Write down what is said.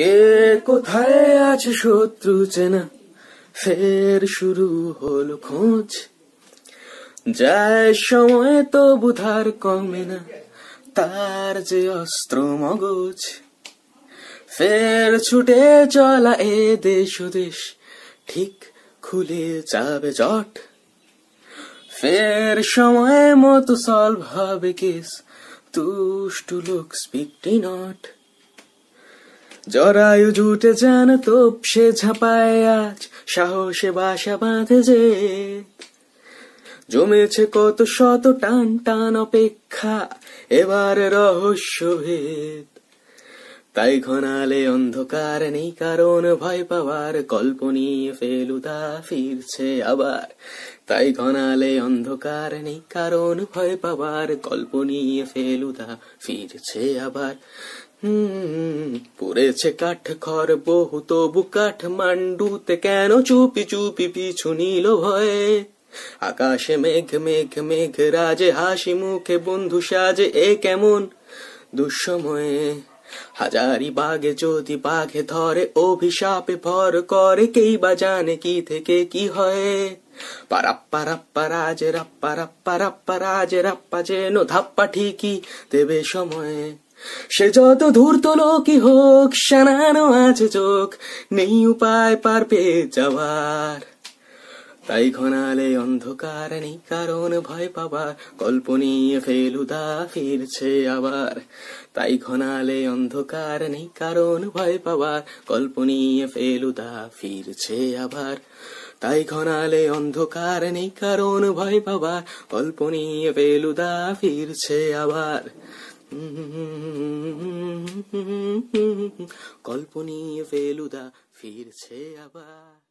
কে কোথায় আছে শত্রু চেনা ফের শুরু হলো খোঁজ যায় সময় তো বুধার কমে না তার যে অস্ত্র মগজ ফের ছুটে চলা এ দেশ দেশ ঠিক খুলে যাবে জট ফের সময় মতো সলভ হবে কেস তুষ্ট লোক স্পিকটি নট জরায়ু জুটে যেন সে ঝাঁপায় আজ সাহসে বাসা বাঁধে যে জমেছে কত শত টান টান অপেক্ষা এবার রহস্যভেদ তাই ঘনালে অন্ধকার নেই কারণ ভয় পাওয়ার কল্পনি ফেলুদা ফিরছে আবার তাই ঘনালে অন্ধকার নেই কারণ ভয় পাবার গল্প নিয়ে ফেলুদা ফিরছে আবার পড়েছে কাঠ খর বহু তবু কাঠ মান্ডুতে কেন চুপি চুপি পিছু নিল ভয়ে আকাশে মেঘ মেঘ মেঘ রাজে হাসি মুখে বন্ধু সাজে এ কেমন দুঃসময়ে হাজারি বাগে যদি বাঘে ধরে অভিশাপে ভর করে কেই বা জানে কি থেকে কি হয় পারাপ্পা রাপ্পা রাপ্পা রাপ্পা রাপ্পা রাজ রাপ্পা যেন ধাপ্পা ঠিকই দেবে সময়ে সে যত ধূর্ত লোকই হোক সানানো আছে চোখ নেই উপায় পার পেয়ে যাওয়ার তাই ঘনালে অন্ধকার নেই কারণ ভয় পাবার গল্প নিয়ে ফেলুদা ফিরছে আবার তাই ঘনালে অন্ধকার নেই কারণ ভয় পাবার গল্প নিয়ে ফেলুদা ফিরছে আবার তাই ঘনালে অন্ধকার নেই কারণ ভয় পাবার গল্প নিয়ে ফেলুদা ফিরছে আবার কল্প নিয়ে ফেলুদা ফিরছে আবার